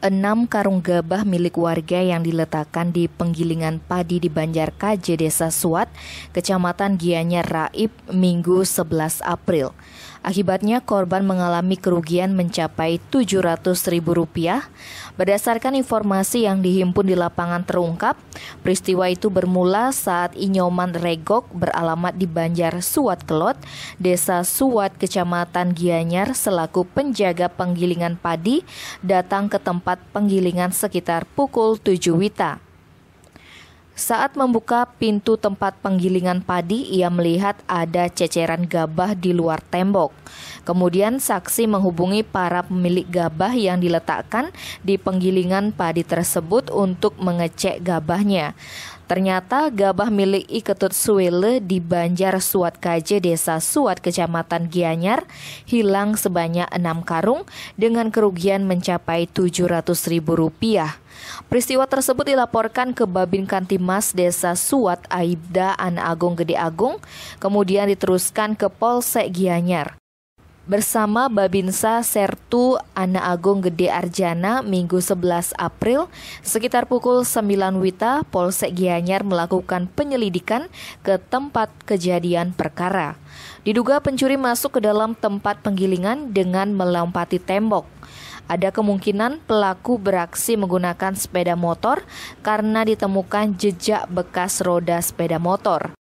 enam karung gabah milik warga yang diletakkan di penggilingan padi di Banjar KJ Desa Suat, Kecamatan Gianyar Raib, Minggu 11 April. Akibatnya korban mengalami kerugian mencapai Rp700.000. Berdasarkan informasi yang dihimpun di lapangan terungkap, peristiwa itu bermula saat Inyoman Regok beralamat di Banjar Suat Kelot, Desa Suat, Kecamatan Gianyar selaku penjaga penggilingan padi datang ke tempat tempat penggilingan sekitar pukul 7 Wita. Saat membuka pintu tempat penggilingan padi, ia melihat ada ceceran gabah di luar tembok. Kemudian saksi menghubungi para pemilik gabah yang diletakkan di penggilingan padi tersebut untuk mengecek gabahnya. Ternyata gabah milik Iketut Ketut Suwele di Banjar Suat Kaje Desa Suat Kecamatan Gianyar hilang sebanyak enam karung dengan kerugian mencapai rp rupiah. Peristiwa tersebut dilaporkan ke Babin Kantimas Desa Suat Aibda An Agung Gede Agung, kemudian diteruskan ke Polsek Gianyar bersama Babinsa Sertu Ana Agung Gede Arjana Minggu 11 April sekitar pukul 9 Wita Polsek Gianyar melakukan penyelidikan ke tempat kejadian perkara. Diduga pencuri masuk ke dalam tempat penggilingan dengan melompati tembok. Ada kemungkinan pelaku beraksi menggunakan sepeda motor karena ditemukan jejak bekas roda sepeda motor.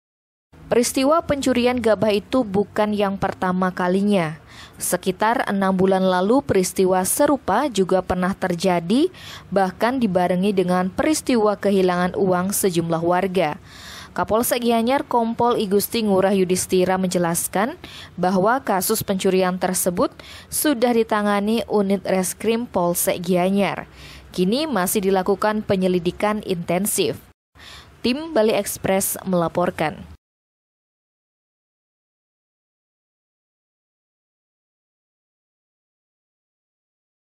Peristiwa pencurian gabah itu bukan yang pertama kalinya. Sekitar enam bulan lalu peristiwa serupa juga pernah terjadi, bahkan dibarengi dengan peristiwa kehilangan uang sejumlah warga. Kapolsek Gianyar Kompol I Gusti Ngurah Yudhistira menjelaskan bahwa kasus pencurian tersebut sudah ditangani unit reskrim Polsek Gianyar. Kini masih dilakukan penyelidikan intensif. Tim Bali Express melaporkan.